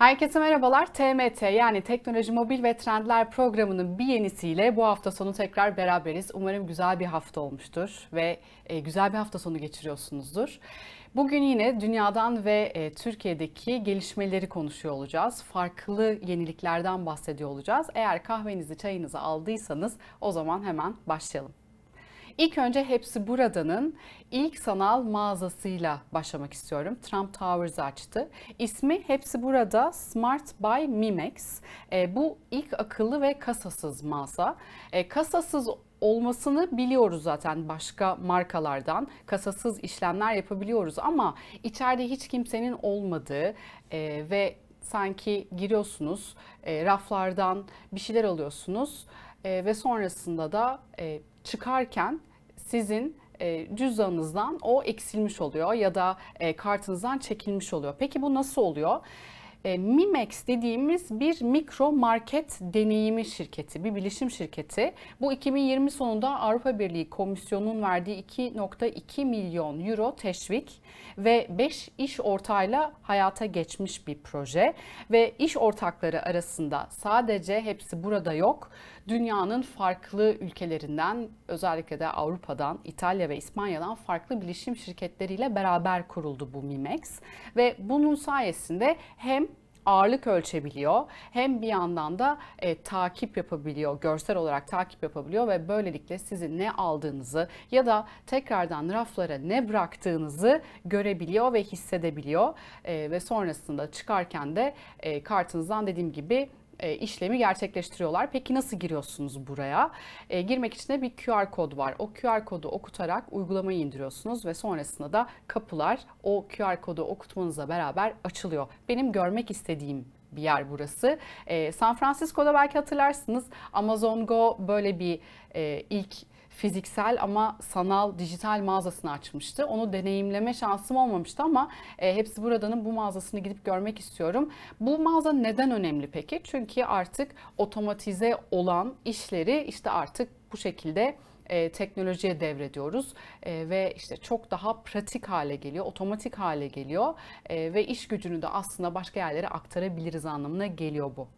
Herkese merhabalar. TMT yani Teknoloji Mobil ve Trendler programının bir yenisiyle bu hafta sonu tekrar beraberiz. Umarım güzel bir hafta olmuştur ve e, güzel bir hafta sonu geçiriyorsunuzdur. Bugün yine dünyadan ve e, Türkiye'deki gelişmeleri konuşuyor olacağız. Farklı yeniliklerden bahsediyor olacağız. Eğer kahvenizi, çayınızı aldıysanız o zaman hemen başlayalım. İlk önce Hepsi Burada'nın ilk sanal mağazasıyla başlamak istiyorum. Trump Towers açtı. İsmi Hepsi Burada Smart by Mimex. E, bu ilk akıllı ve kasasız mağaza. E, kasasız olmasını biliyoruz zaten başka markalardan. Kasasız işlemler yapabiliyoruz ama içeride hiç kimsenin olmadığı e, ve sanki giriyorsunuz, e, raflardan bir şeyler alıyorsunuz e, ve sonrasında da e, çıkarken sizin e, cüzdanınızdan o eksilmiş oluyor ya da e, kartınızdan çekilmiş oluyor. Peki bu nasıl oluyor? E, Mimex dediğimiz bir mikro market deneyimi şirketi, bir bilişim şirketi. Bu 2020 sonunda Avrupa Birliği Komisyonu'nun verdiği 2.2 milyon euro teşvik ve 5 iş ortağıyla hayata geçmiş bir proje ve iş ortakları arasında sadece hepsi burada yok dünyanın farklı ülkelerinden özellikle de Avrupa'dan, İtalya ve İspanya'dan farklı bilişim şirketleriyle beraber kuruldu bu Mimex ve bunun sayesinde hem ağırlık ölçebiliyor. Hem bir yandan da e, takip yapabiliyor, görsel olarak takip yapabiliyor ve böylelikle sizin ne aldığınızı ya da tekrardan raflara ne bıraktığınızı görebiliyor ve hissedebiliyor. E, ve sonrasında çıkarken de e, kartınızdan dediğim gibi e, işlemi gerçekleştiriyorlar. Peki nasıl giriyorsunuz buraya? E, girmek için de bir QR kod var. O QR kodu okutarak uygulamayı indiriyorsunuz ve sonrasında da kapılar o QR kodu okutmanızla beraber açılıyor. Benim görmek istediğim bir yer burası. E, San Francisco'da belki hatırlarsınız Amazon Go böyle bir e, ilk fiziksel ama sanal dijital mağazasını açmıştı. Onu deneyimleme şansım olmamıştı ama e, hepsi buradanın bu mağazasını gidip görmek istiyorum. Bu mağaza neden önemli peki? Çünkü artık otomatize olan işleri işte artık bu şekilde e, teknolojiye devrediyoruz e, ve işte çok daha pratik hale geliyor, otomatik hale geliyor e, ve iş gücünü de aslında başka yerlere aktarabiliriz anlamına geliyor bu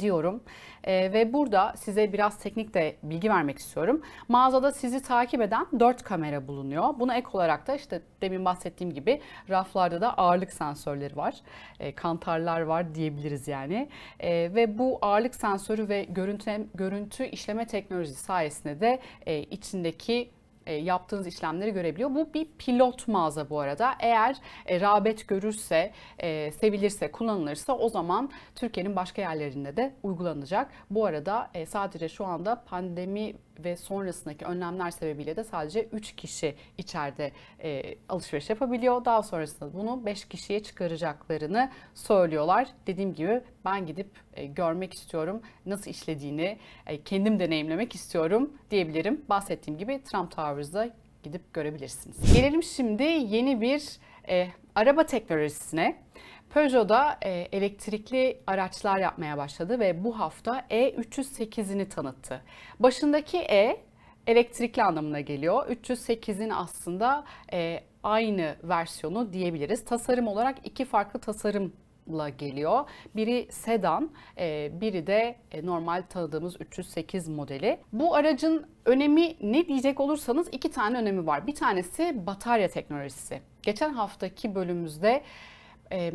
diyorum. E, ve burada size biraz teknik de bilgi vermek istiyorum. Mağazada sizi takip eden 4 kamera bulunuyor. Buna ek olarak da işte demin bahsettiğim gibi raflarda da ağırlık sensörleri var. E, kantarlar var diyebiliriz yani. E, ve bu ağırlık sensörü ve görüntü, görüntü işleme teknolojisi sayesinde de e, içindeki e, yaptığınız işlemleri görebiliyor. Bu bir pilot mağaza bu arada. Eğer e, rağbet görürse, e, sevilirse, kullanılırsa o zaman Türkiye'nin başka yerlerinde de uygulanacak. Bu arada sadece şu anda pandemi ve sonrasındaki önlemler sebebiyle de sadece 3 kişi içeride e, alışveriş yapabiliyor. Daha sonrasında bunu 5 kişiye çıkaracaklarını söylüyorlar. Dediğim gibi ben gidip e, görmek istiyorum nasıl işlediğini, e, kendim deneyimlemek istiyorum diyebilirim. Bahsettiğim gibi Trump Tower mağaza gidip görebilirsiniz. Gelelim şimdi yeni bir e, araba teknolojisine. Peugeot'da e, elektrikli araçlar yapmaya başladı ve bu hafta E308'ini tanıttı. Başındaki E elektrikli anlamına geliyor. 308'in aslında e, aynı versiyonu diyebiliriz. Tasarım olarak iki farklı tasarım motorla geliyor. Biri sedan, e, biri de e, normal tanıdığımız 308 modeli. Bu aracın önemi ne diyecek olursanız iki tane önemi var. Bir tanesi batarya teknolojisi. Geçen haftaki bölümümüzde e,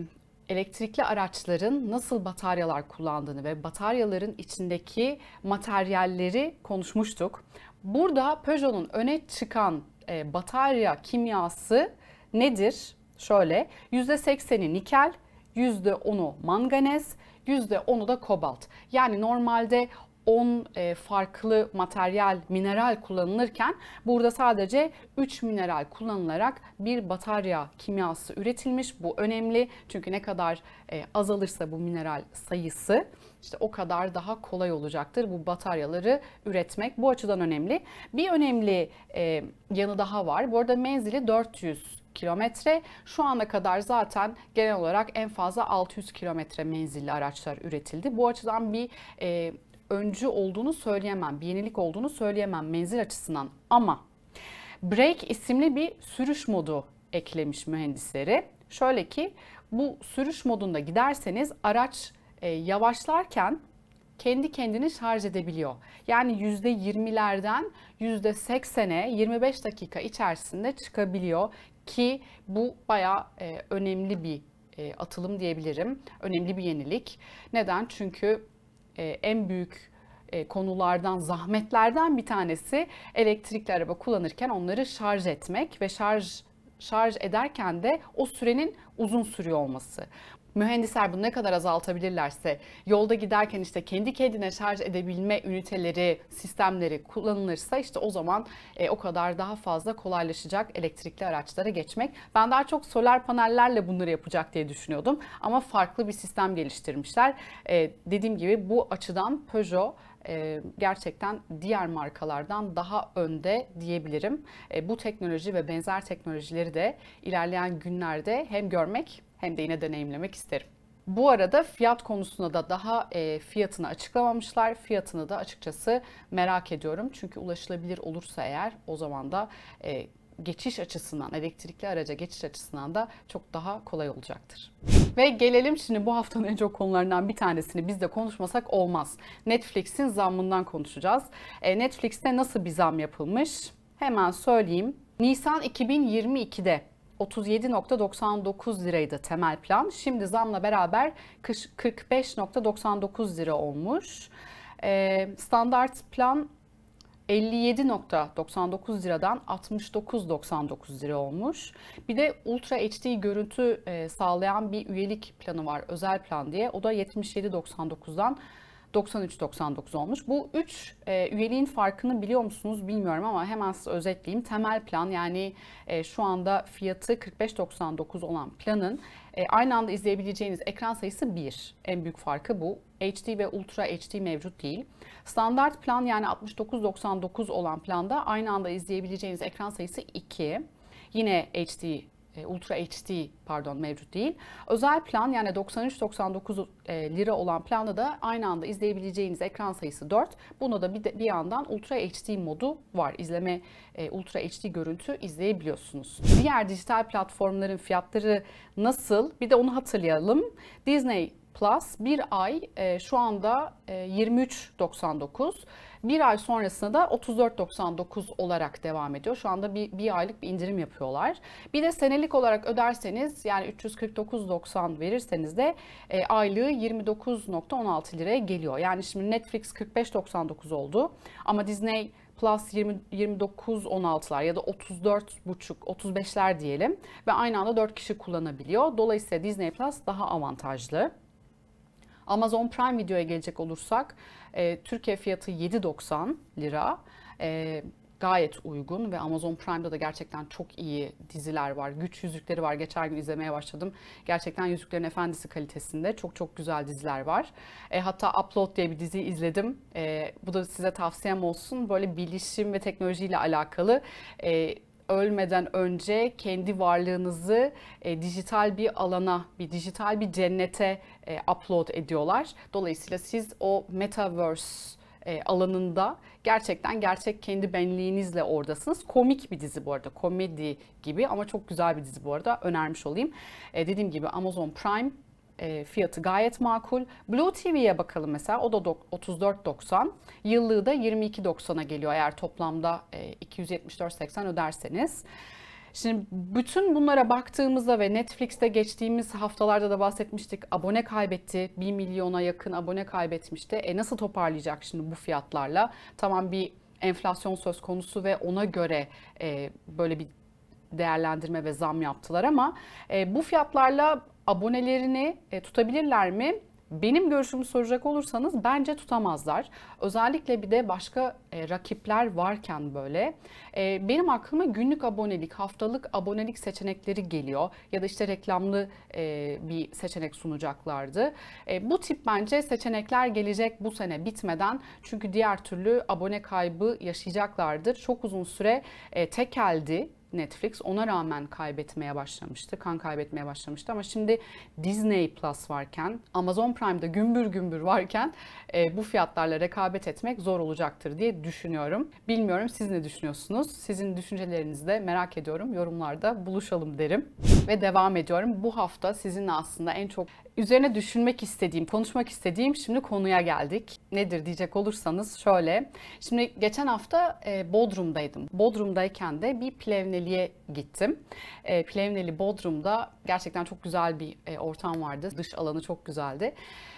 elektrikli araçların nasıl bataryalar kullandığını ve bataryaların içindeki materyalleri konuşmuştuk. Burada Peugeot'un öne çıkan batarya kimyası nedir? Şöyle %80'i nikel, %10'u manganez, %10'u da kobalt. Yani normalde 10 e, farklı materyal, mineral kullanılırken burada sadece 3 mineral kullanılarak bir batarya kimyası üretilmiş. Bu önemli çünkü ne kadar e, azalırsa bu mineral sayısı işte o kadar daha kolay olacaktır bu bataryaları üretmek. Bu açıdan önemli. Bir önemli e, yanı daha var. Bu arada menzili 400 kilometre. Şu ana kadar zaten genel olarak en fazla 600 kilometre menzilli araçlar üretildi. Bu açıdan bir e, öncü olduğunu söyleyemem, bir yenilik olduğunu söyleyemem menzil açısından ama Break isimli bir sürüş modu eklemiş mühendisleri. Şöyle ki bu sürüş modunda giderseniz araç e, yavaşlarken kendi kendini şarj edebiliyor. Yani %20'lerden %80'e 25 dakika içerisinde çıkabiliyor. Ki bu bayağı e, önemli bir e, atılım diyebilirim. Önemli bir yenilik. Neden? Çünkü e, en büyük konulardan, zahmetlerden bir tanesi elektrikli araba kullanırken onları şarj etmek ve şarj şarj ederken de o sürenin uzun sürüyor olması. Mühendisler bunu ne kadar azaltabilirlerse, yolda giderken işte kendi kendine şarj edebilme üniteleri, sistemleri kullanılırsa işte o zaman e, o kadar daha fazla kolaylaşacak elektrikli araçlara geçmek. Ben daha çok solar panellerle bunları yapacak diye düşünüyordum ama farklı bir sistem geliştirmişler. E, dediğim gibi bu açıdan Peugeot e, gerçekten diğer markalardan daha önde diyebilirim. E, bu teknoloji ve benzer teknolojileri de ilerleyen günlerde hem görmek hem de yine deneyimlemek isterim. Bu arada fiyat konusunda da daha e, fiyatını açıklamamışlar. Fiyatını da açıkçası merak ediyorum. Çünkü ulaşılabilir olursa eğer o zaman da e, geçiş açısından, elektrikli araca geçiş açısından da çok daha kolay olacaktır. Ve gelelim şimdi bu haftanın en çok konularından bir tanesini biz de konuşmasak olmaz. Netflix'in zammından konuşacağız. E, Netflix'te nasıl bir zam yapılmış? Hemen söyleyeyim. Nisan 2022'de 37.99 liraydı temel plan. Şimdi zamla beraber 45.99 lira olmuş. E, standart plan 57.99 liradan 69.99 lira olmuş. Bir de Ultra HD görüntü e, sağlayan bir üyelik planı var özel plan diye. O da 77.99'dan 93-99 olmuş. Bu üç e, üyeliğin farkını biliyor musunuz bilmiyorum ama hemen size özetleyeyim. Temel plan yani e, şu anda fiyatı 45.99 olan planın e, aynı anda izleyebileceğiniz ekran sayısı 1. En büyük farkı bu. HD ve Ultra HD mevcut değil. Standart plan yani 69.99 olan planda aynı anda izleyebileceğiniz ekran sayısı 2. Yine HD e, Ultra HD pardon mevcut değil. Özel plan yani 93-99 e, lira olan planı da aynı anda izleyebileceğiniz ekran sayısı 4. Bunda da bir, de, bir yandan Ultra HD modu var. İzleme e, Ultra HD görüntü izleyebiliyorsunuz. Diğer dijital platformların fiyatları nasıl? Bir de onu hatırlayalım. Disney Plus bir ay şu anda e, 23.99. Bir ay sonrasında da 34.99 olarak devam ediyor. Şu anda bir, bir aylık bir indirim yapıyorlar. Bir de senelik olarak öderseniz yani 349.90 verirseniz de e, aylığı 29.16 liraya geliyor. Yani şimdi Netflix 45.99 oldu ama Disney Plus 20, 29 ya da 34.5 buçuk 35'ler diyelim ve aynı anda 4 kişi kullanabiliyor. Dolayısıyla Disney Plus daha avantajlı. Amazon Prime Video'ya gelecek olursak e, Türkiye fiyatı 7.90 lira. E, gayet uygun ve Amazon Prime'da da gerçekten çok iyi diziler var. Güç Yüzükleri var. Geçen gün izlemeye başladım. Gerçekten Yüzüklerin Efendisi kalitesinde çok çok güzel diziler var. E, hatta Upload diye bir dizi izledim. E, bu da size tavsiyem olsun. Böyle bilişim ve teknolojiyle alakalı e, ölmeden önce kendi varlığınızı e, dijital bir alana, bir dijital bir cennete e, upload ediyorlar. Dolayısıyla siz o metaverse e, alanında gerçekten gerçek kendi benliğinizle oradasınız. Komik bir dizi bu arada komedi gibi ama çok güzel bir dizi bu arada önermiş olayım. E, dediğim gibi Amazon Prime e, fiyatı gayet makul. Blue TV'ye bakalım mesela o da 34.90. Yıllığı da 22.90'a geliyor eğer toplamda 274.80 e, öderseniz. Şimdi bütün bunlara baktığımızda ve Netflix'te geçtiğimiz haftalarda da bahsetmiştik. Abone kaybetti. 1 milyona yakın abone kaybetmişti. E nasıl toparlayacak şimdi bu fiyatlarla? Tamam bir enflasyon söz konusu ve ona göre e, böyle bir değerlendirme ve zam yaptılar ama e, bu fiyatlarla abonelerini e, tutabilirler mi? Benim görüşümü soracak olursanız bence tutamazlar. Özellikle bir de başka e, rakipler varken böyle. E, benim aklıma günlük abonelik, haftalık abonelik seçenekleri geliyor. Ya da işte reklamlı e, bir seçenek sunacaklardı. E, bu tip bence seçenekler gelecek bu sene bitmeden. Çünkü diğer türlü abone kaybı yaşayacaklardır. Çok uzun süre e, tekeldi Netflix. Ona rağmen kaybetmeye başlamıştı. Kan kaybetmeye başlamıştı ama şimdi Disney Plus varken, Amazon Prime'da gümbür gümbür varken e, bu fiyatlarla rekabet etmek zor olacaktır diye düşünüyorum. Bilmiyorum siz ne düşünüyorsunuz? Sizin düşüncelerinizi de merak ediyorum. Yorumlarda buluşalım derim ve devam ediyorum. Bu hafta sizinle aslında en çok üzerine düşünmek istediğim, konuşmak istediğim şimdi konuya geldik. Nedir diyecek olursanız şöyle. Şimdi geçen hafta e, Bodrum'daydım. Bodrum'dayken de bir Plevneli'ye gittim. E, Plevneli Bodrum'da gerçekten çok güzel bir e, ortam vardı. Dış alanı çok güzeldi.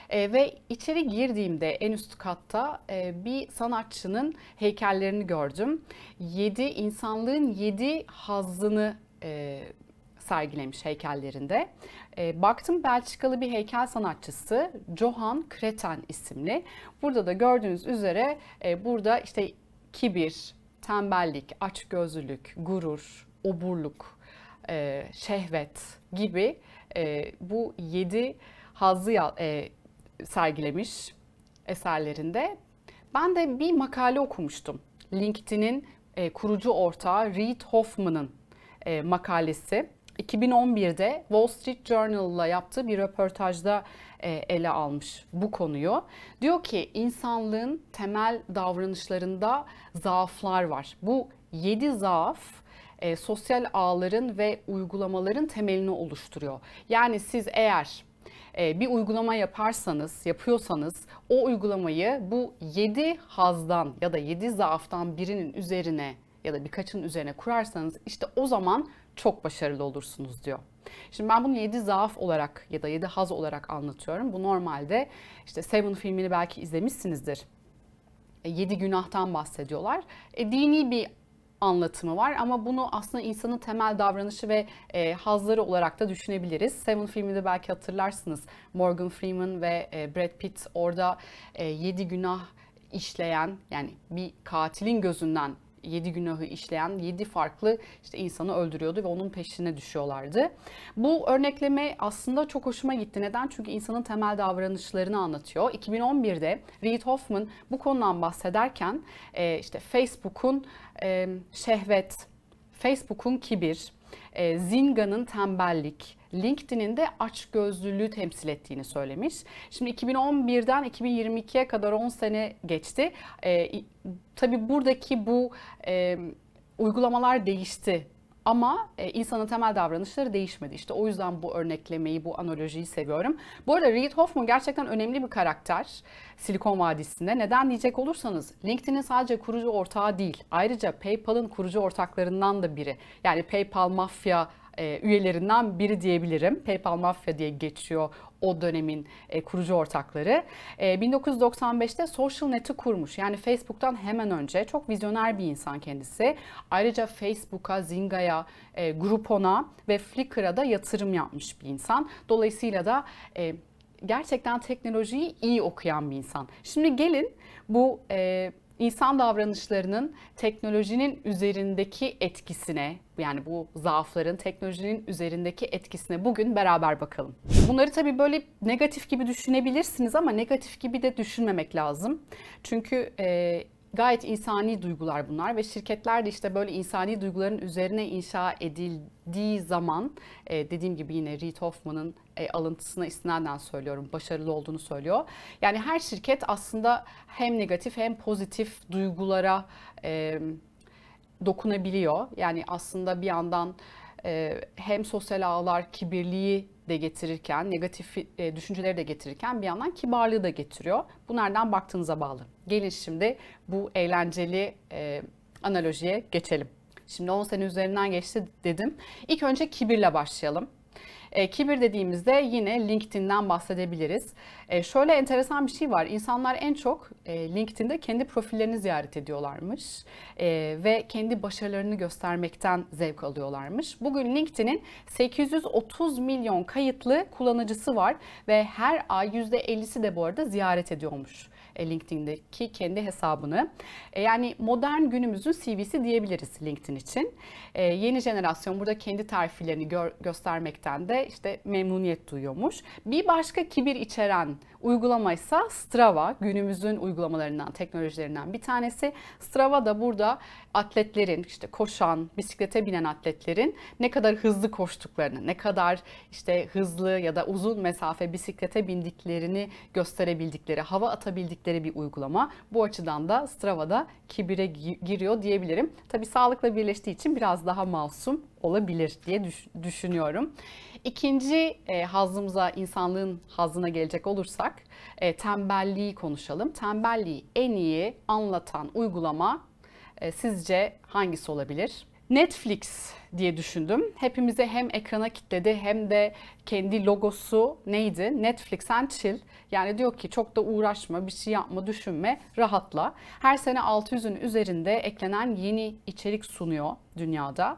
E, ve içeri girdiğimde en üst katta bir sanatçının heykellerini gördüm. Yedi insanlığın yedi hazzını sergilemiş heykellerinde. E, baktım Belçikalı bir heykel sanatçısı Johan Kreten isimli. Burada da gördüğünüz üzere e, burada işte kibir, tembellik, açgözlülük, gurur, oburluk, e, şehvet gibi e, bu yedi hazzı e, sergilemiş eserlerinde. Ben de bir makale okumuştum. LinkedIn'in e, kurucu ortağı Reid Hoffman'ın e, makalesi. 2011'de Wall Street Journal'la yaptığı bir röportajda e, ele almış bu konuyu. Diyor ki insanlığın temel davranışlarında zaaflar var. Bu 7 zaaf e, sosyal ağların ve uygulamaların temelini oluşturuyor. Yani siz eğer e, bir uygulama yaparsanız, yapıyorsanız o uygulamayı bu 7 hazdan ya da 7 zaaftan birinin üzerine ya da birkaçın üzerine kurarsanız işte o zaman çok başarılı olursunuz diyor. Şimdi ben bunu 7 zaaf olarak ya da 7 haz olarak anlatıyorum. Bu normalde işte Seven filmini belki izlemişsinizdir. 7 e, günahtan bahsediyorlar. E, dini bir anlatımı var ama bunu aslında insanın temel davranışı ve e, hazları olarak da düşünebiliriz. Seven filminde belki hatırlarsınız. Morgan Freeman ve e, Brad Pitt orada e, günah işleyen yani bir katilin gözünden yedi günahı işleyen yedi farklı işte insanı öldürüyordu ve onun peşine düşüyorlardı. Bu örnekleme aslında çok hoşuma gitti. Neden? Çünkü insanın temel davranışlarını anlatıyor. 2011'de Reid Hoffman bu konudan bahsederken e, işte Facebook'un e, şehvet, Facebook'un kibir, e, Zinga'nın tembellik, LinkedIn'in de açgözlülüğü temsil ettiğini söylemiş. Şimdi 2011'den 2022'ye kadar 10 sene geçti. E, tabii buradaki bu e, uygulamalar değişti. Ama e, insanın temel davranışları değişmedi. İşte o yüzden bu örneklemeyi, bu analojiyi seviyorum. Bu arada Reid Hoffman gerçekten önemli bir karakter Silikon Vadisi'nde. Neden diyecek olursanız LinkedIn'in sadece kurucu ortağı değil. Ayrıca PayPal'ın kurucu ortaklarından da biri. Yani PayPal mafya e, üyelerinden biri diyebilirim. PayPal Mafya diye geçiyor o dönemin e, kurucu ortakları. E, 1995'te Social Net'i kurmuş. Yani Facebook'tan hemen önce çok vizyoner bir insan kendisi. Ayrıca Facebook'a, Zinga'ya, e, Grupon'a ve Flickr'a da yatırım yapmış bir insan. Dolayısıyla da e, gerçekten teknolojiyi iyi okuyan bir insan. Şimdi gelin bu e, insan davranışlarının teknolojinin üzerindeki etkisine, yani bu zaafların teknolojinin üzerindeki etkisine bugün beraber bakalım. Bunları tabii böyle negatif gibi düşünebilirsiniz ama negatif gibi de düşünmemek lazım. Çünkü e, gayet insani duygular bunlar ve şirketler de işte böyle insani duyguların üzerine inşa edildiği zaman e, dediğim gibi yine Reid Hoffman'ın e, alıntısına istinaden söylüyorum başarılı olduğunu söylüyor. Yani her şirket aslında hem negatif hem pozitif duygulara e, dokunabiliyor. Yani aslında bir yandan e, hem sosyal ağlar kibirliği de getirirken, negatif e, düşünceleri de getirirken bir yandan kibarlığı da getiriyor. Bu nereden baktığınıza bağlı. Gelin şimdi bu eğlenceli e, analojiye geçelim. Şimdi 10 sene üzerinden geçti dedim. İlk önce kibirle başlayalım. E, kibir dediğimizde yine LinkedIn'den bahsedebiliriz. E, şöyle enteresan bir şey var. İnsanlar en çok e, LinkedIn'de kendi profillerini ziyaret ediyorlarmış e, ve kendi başarılarını göstermekten zevk alıyorlarmış. Bugün LinkedIn'in 830 milyon kayıtlı kullanıcısı var ve her ay %50'si de bu arada ziyaret ediyormuş. E, LinkedIn'deki kendi hesabını. E, yani modern günümüzün CV'si diyebiliriz LinkedIn için. E, yeni jenerasyon burada kendi tariflerini gör, göstermekten de işte memnuniyet duyuyormuş. Bir başka kibir içeren uygulama ise Strava. Günümüzün uygulamalarından, teknolojilerinden bir tanesi. Strava da burada atletlerin, işte koşan, bisiklete binen atletlerin ne kadar hızlı koştuklarını, ne kadar işte hızlı ya da uzun mesafe bisiklete bindiklerini gösterebildikleri, hava atabildikleri istedikleri bir uygulama. Bu açıdan da Strava'da kibire giriyor diyebilirim. Tabii sağlıkla birleştiği için biraz daha masum olabilir diye düşünüyorum. İkinci e, hazımıza, insanlığın hazına gelecek olursak e, tembelliği konuşalım. Tembelliği en iyi anlatan uygulama e, sizce hangisi olabilir? Netflix diye düşündüm. Hepimizi hem ekrana kitledi hem de kendi logosu neydi? Netflix and chill. Yani diyor ki çok da uğraşma, bir şey yapma, düşünme, rahatla. Her sene 600'ün üzerinde eklenen yeni içerik sunuyor dünyada.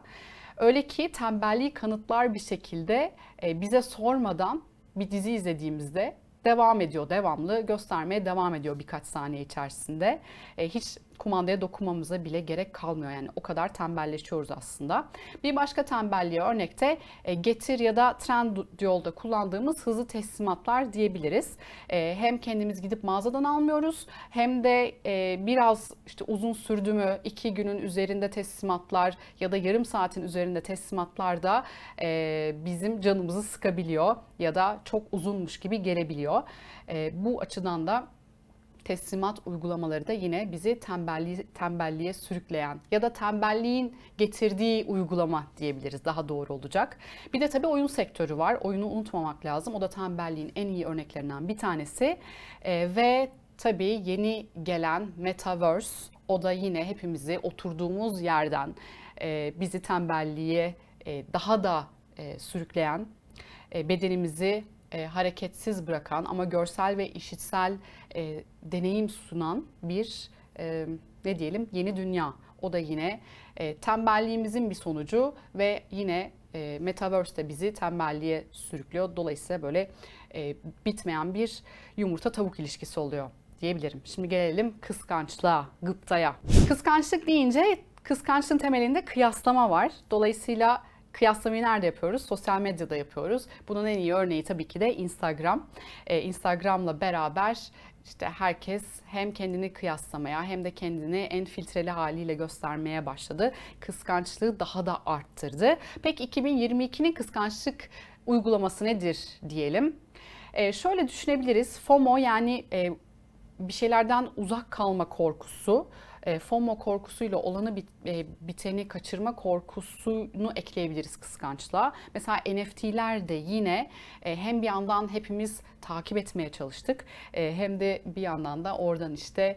Öyle ki tembelliği kanıtlar bir şekilde e, bize sormadan bir dizi izlediğimizde devam ediyor, devamlı göstermeye devam ediyor birkaç saniye içerisinde. E, hiç kumandaya dokunmamıza bile gerek kalmıyor. Yani o kadar tembelleşiyoruz aslında. Bir başka tembelliğe örnekte e, getir ya da trend yolda kullandığımız hızlı teslimatlar diyebiliriz. E, hem kendimiz gidip mağazadan almıyoruz hem de e, biraz işte uzun sürdü mü iki günün üzerinde teslimatlar ya da yarım saatin üzerinde teslimatlar da bizim canımızı sıkabiliyor ya da çok uzunmuş gibi gelebiliyor. Bu açıdan da teslimat uygulamaları da yine bizi tembelli, tembelliğe sürükleyen ya da tembelliğin getirdiği uygulama diyebiliriz daha doğru olacak. Bir de tabii oyun sektörü var. Oyunu unutmamak lazım. O da tembelliğin en iyi örneklerinden bir tanesi. E, ve tabii yeni gelen Metaverse o da yine hepimizi oturduğumuz yerden e, bizi tembelliğe e, daha da e, sürükleyen, e, bedenimizi e, hareketsiz bırakan ama görsel ve işitsel e, deneyim sunan bir e, ne diyelim yeni dünya. O da yine e, tembelliğimizin bir sonucu ve yine e, Metaverse de bizi tembelliğe sürüklüyor. Dolayısıyla böyle e, bitmeyen bir yumurta tavuk ilişkisi oluyor diyebilirim. Şimdi gelelim kıskançlığa, gıptaya. Kıskançlık deyince kıskançlığın temelinde kıyaslama var. Dolayısıyla kıyaslamayı nerede yapıyoruz? Sosyal medyada yapıyoruz. Bunun en iyi örneği tabii ki de Instagram. Ee, Instagram'la beraber işte herkes hem kendini kıyaslamaya hem de kendini en filtreli haliyle göstermeye başladı. Kıskançlığı daha da arttırdı. Peki 2022'nin kıskançlık uygulaması nedir diyelim? Ee, şöyle düşünebiliriz. FOMO yani e, bir şeylerden uzak kalma korkusu e, FOMO korkusuyla olanı e, biteni kaçırma korkusunu ekleyebiliriz kıskançla. Mesela NFT'ler de yine e, hem bir yandan hepimiz takip etmeye çalıştık hem de bir yandan da oradan işte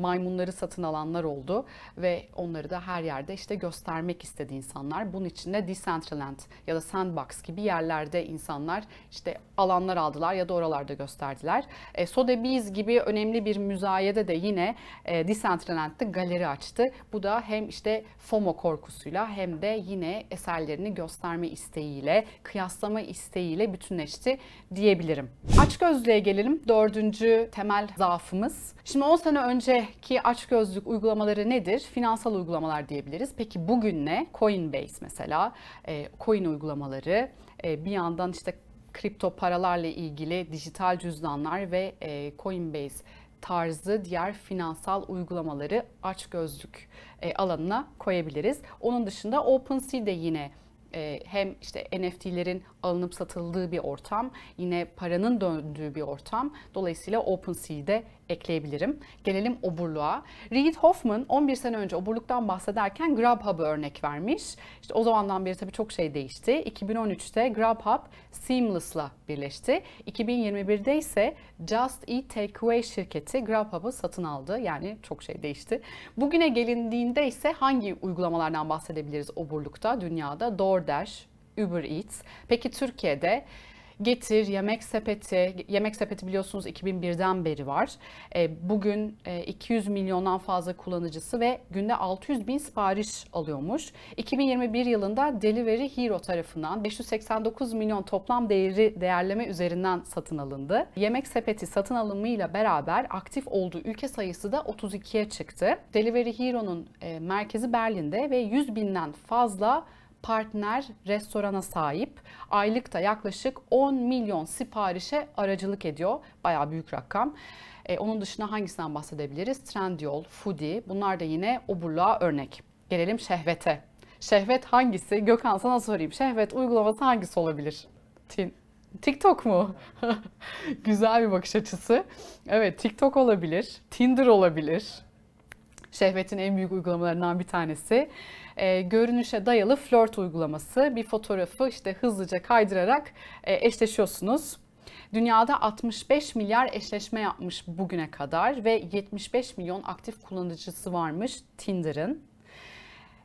maymunları satın alanlar oldu ve onları da her yerde işte göstermek istedi insanlar. Bunun için de Decentraland ya da Sandbox gibi yerlerde insanlar işte alanlar aldılar ya da oralarda gösterdiler. E, Sotheby's gibi önemli bir müzayede de yine Decentraland yaptı? Galeri açtı. Bu da hem işte FOMO korkusuyla hem de yine eserlerini gösterme isteğiyle, kıyaslama isteğiyle bütünleşti diyebilirim. Açgözlüğe gelelim. Dördüncü temel zaafımız. Şimdi 10 sene önceki açgözlük uygulamaları nedir? Finansal uygulamalar diyebiliriz. Peki bugün ne? Coinbase mesela, e, coin uygulamaları, e, bir yandan işte kripto paralarla ilgili dijital cüzdanlar ve e, Coinbase tarzı diğer finansal uygulamaları aç gözlük e, alanına koyabiliriz. Onun dışında OpenSea de yine e, hem işte NFT'lerin alınıp satıldığı bir ortam, yine paranın döndüğü bir ortam. Dolayısıyla OpenSea'de ekleyebilirim. Gelelim oburluğa. Reid Hoffman 11 sene önce oburluktan bahsederken Grubhub'ı örnek vermiş. İşte o zamandan beri tabii çok şey değişti. 2013'te Grubhub Seamless'la birleşti. 2021'de ise Just Eat Takeaway şirketi Grubhub'ı satın aldı. Yani çok şey değişti. Bugüne gelindiğinde ise hangi uygulamalardan bahsedebiliriz oburlukta dünyada? DoorDash, Uber Eats. Peki Türkiye'de Getir, Yemek Sepeti, Yemek Sepeti biliyorsunuz 2001'den beri var. E, bugün 200 e, milyondan fazla kullanıcısı ve günde 600 bin sipariş alıyormuş. 2021 yılında Delivery Hero tarafından 589 milyon toplam değeri değerleme üzerinden satın alındı. Yemek Sepeti satın alımıyla beraber aktif olduğu ülke sayısı da 32'ye çıktı. Delivery Hero'nun e, merkezi Berlin'de ve 100 binden fazla partner restorana sahip. Aylıkta yaklaşık 10 milyon siparişe aracılık ediyor. Baya büyük rakam. E, onun dışında hangisinden bahsedebiliriz? Trendyol, Foodie bunlar da yine oburluğa örnek. Gelelim şehvete. Şehvet hangisi? Gökhan sana sorayım. Şehvet uygulaması hangisi olabilir? Tin. TikTok mu? Güzel bir bakış açısı. Evet TikTok olabilir, Tinder olabilir. Şehvetin en büyük uygulamalarından bir tanesi e, görünüşe dayalı flört uygulaması. Bir fotoğrafı işte hızlıca kaydırarak e, eşleşiyorsunuz. Dünyada 65 milyar eşleşme yapmış bugüne kadar ve 75 milyon aktif kullanıcısı varmış Tinder'ın.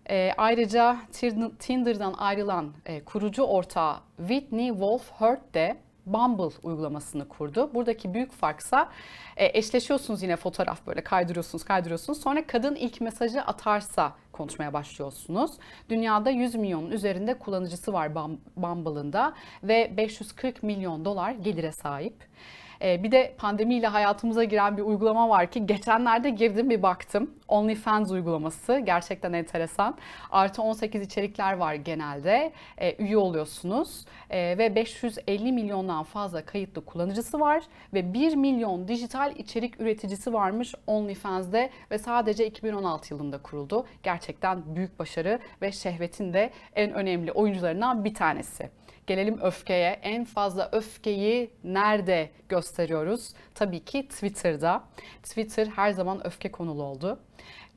E, ayrıca Tinder'dan ayrılan e, kurucu ortağı Whitney Wolf Hurt de Bumble uygulamasını kurdu. Buradaki büyük farksa e, eşleşiyorsunuz yine fotoğraf böyle kaydırıyorsunuz kaydırıyorsunuz. Sonra kadın ilk mesajı atarsa konuşmaya başlıyorsunuz. Dünyada 100 milyonun üzerinde kullanıcısı var Bumble'ın da ve 540 milyon dolar gelire sahip. E, bir de pandemiyle hayatımıza giren bir uygulama var ki geçenlerde girdim bir baktım. OnlyFans uygulaması gerçekten enteresan. Artı 18 içerikler var genelde. E, üye oluyorsunuz e, ve 550 milyondan fazla kayıtlı kullanıcısı var ve 1 milyon dijital içerik üreticisi varmış OnlyFans'de ve sadece 2016 yılında kuruldu. Gerçekten büyük başarı ve şehvetin de en önemli oyuncularından bir tanesi. Gelelim öfkeye. En fazla öfkeyi nerede gösteriyoruz? Tabii ki Twitter'da. Twitter her zaman öfke konulu oldu.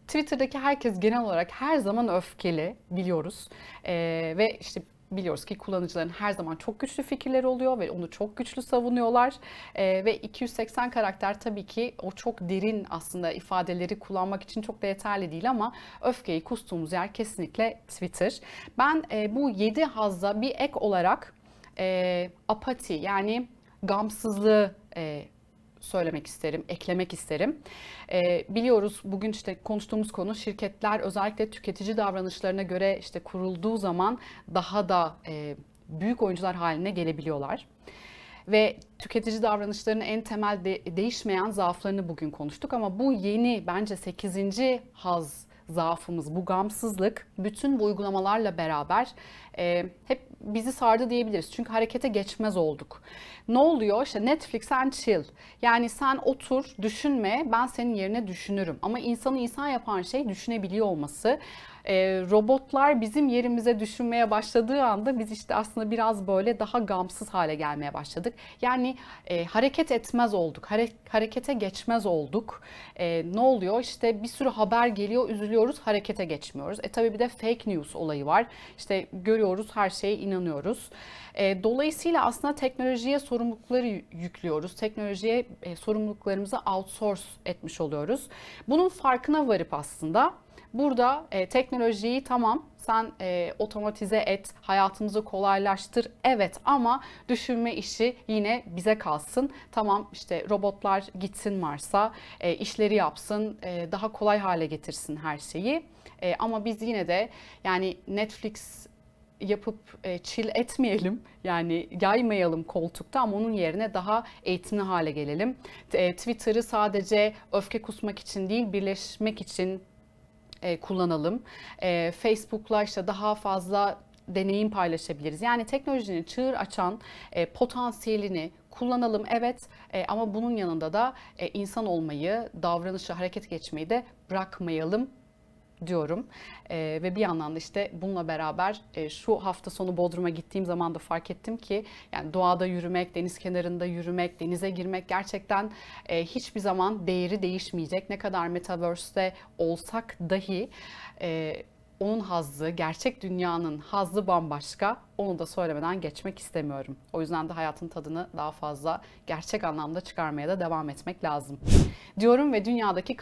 Twitter'daki herkes genel olarak her zaman öfkeli biliyoruz. Ee, ve işte biliyoruz ki kullanıcıların her zaman çok güçlü fikirleri oluyor ve onu çok güçlü savunuyorlar. E, ve 280 karakter tabii ki o çok derin aslında ifadeleri kullanmak için çok da yeterli değil ama öfkeyi kustuğumuz yer kesinlikle Twitter. Ben e, bu 7 hazza bir ek olarak e, apati yani gamsızlığı e, söylemek isterim, eklemek isterim. E, biliyoruz bugün işte konuştuğumuz konu şirketler özellikle tüketici davranışlarına göre işte kurulduğu zaman daha da e, büyük oyuncular haline gelebiliyorlar ve tüketici davranışlarının en temel de, değişmeyen zaaflarını bugün konuştuk ama bu yeni bence 8. haz zaafımız, bu gamsızlık bütün bu uygulamalarla beraber e, hep bizi sardı diyebiliriz. Çünkü harekete geçmez olduk. Ne oluyor? İşte Netflix and chill. Yani sen otur, düşünme, ben senin yerine düşünürüm. Ama insanı insan yapan şey düşünebiliyor olması e, robotlar bizim yerimize düşünmeye başladığı anda biz işte aslında biraz böyle daha gamsız hale gelmeye başladık. Yani e, hareket etmez olduk, hare- harekete geçmez olduk. E, ne oluyor? İşte bir sürü haber geliyor, üzülüyoruz, harekete geçmiyoruz. E tabii bir de fake news olayı var. İşte görüyoruz, her şeye inanıyoruz. E, dolayısıyla aslında teknolojiye sorumlulukları yüklüyoruz. Teknolojiye e, sorumluluklarımızı outsource etmiş oluyoruz. Bunun farkına varıp aslında Burada e, teknolojiyi tamam sen e, otomatize et, hayatımızı kolaylaştır. Evet ama düşünme işi yine bize kalsın. Tamam işte robotlar gitsin Mars'a, e, işleri yapsın, e, daha kolay hale getirsin her şeyi. E, ama biz yine de yani Netflix yapıp e, chill etmeyelim. Yani yaymayalım koltukta ama onun yerine daha eğitimli hale gelelim. E, Twitter'ı sadece öfke kusmak için değil, birleşmek için e, kullanalım. E, Facebook'la işte daha fazla deneyim paylaşabiliriz. Yani teknolojinin çığır açan e, potansiyelini kullanalım evet e, ama bunun yanında da e, insan olmayı, davranışı, hareket geçmeyi de bırakmayalım diyorum. E, ve bir yandan da işte bununla beraber e, şu hafta sonu Bodrum'a gittiğim zaman da fark ettim ki yani doğada yürümek, deniz kenarında yürümek, denize girmek gerçekten e, hiçbir zaman değeri değişmeyecek. Ne kadar metaverse'te olsak dahi e, onun hazzı, gerçek dünyanın hazzı bambaşka. Onu da söylemeden geçmek istemiyorum. O yüzden de hayatın tadını daha fazla gerçek anlamda çıkarmaya da devam etmek lazım. Diyorum ve dünyadaki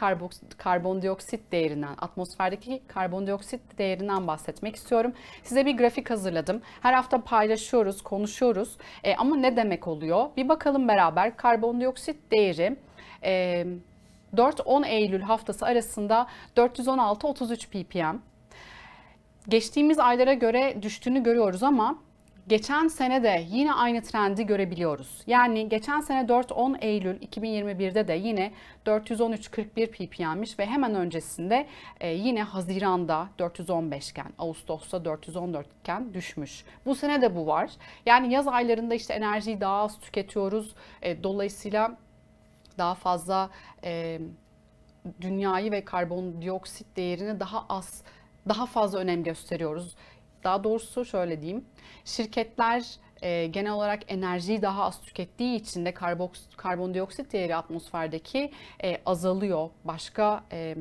karbondioksit değerinden, atmosferdeki karbondioksit değerinden bahsetmek istiyorum. Size bir grafik hazırladım. Her hafta paylaşıyoruz, konuşuyoruz. E, ama ne demek oluyor? Bir bakalım beraber karbondioksit değeri e, 4-10 Eylül haftası arasında 416-33 ppm, geçtiğimiz aylara göre düştüğünü görüyoruz ama geçen sene de yine aynı trendi görebiliyoruz. Yani geçen sene 4-10 Eylül 2021'de de yine 413.41 ppm'miş ve hemen öncesinde e, yine Haziran'da 415 iken, Ağustos'ta 414 iken düşmüş. Bu sene de bu var. Yani yaz aylarında işte enerjiyi daha az tüketiyoruz. E, dolayısıyla daha fazla e, dünyayı ve karbondioksit değerini daha az daha fazla önem gösteriyoruz. Daha doğrusu şöyle diyeyim. Şirketler e, genel olarak enerjiyi daha az tükettiği için de karbok, karbondioksit değeri atmosferdeki e, azalıyor. Başka e,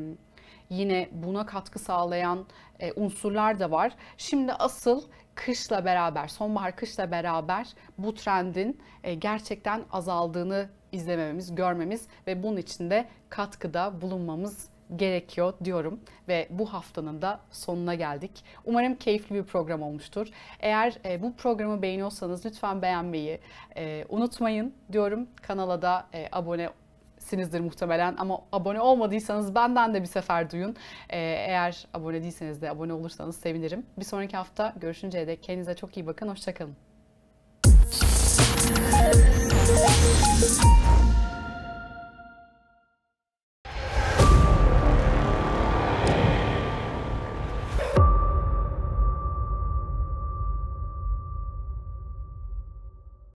yine buna katkı sağlayan e, unsurlar da var. Şimdi asıl kışla beraber, sonbahar kışla beraber bu trendin e, gerçekten azaldığını izlememiz, görmemiz ve bunun için de katkıda bulunmamız gerekiyor diyorum ve bu haftanın da sonuna geldik. Umarım keyifli bir program olmuştur. Eğer e, bu programı beğeniyorsanız lütfen beğenmeyi e, unutmayın diyorum. Kanala da e, abone sinizdir muhtemelen ama abone olmadıysanız benden de bir sefer duyun. Ee, eğer abone değilseniz de abone olursanız sevinirim. Bir sonraki hafta görüşünceye dek kendinize çok iyi bakın. Hoşçakalın.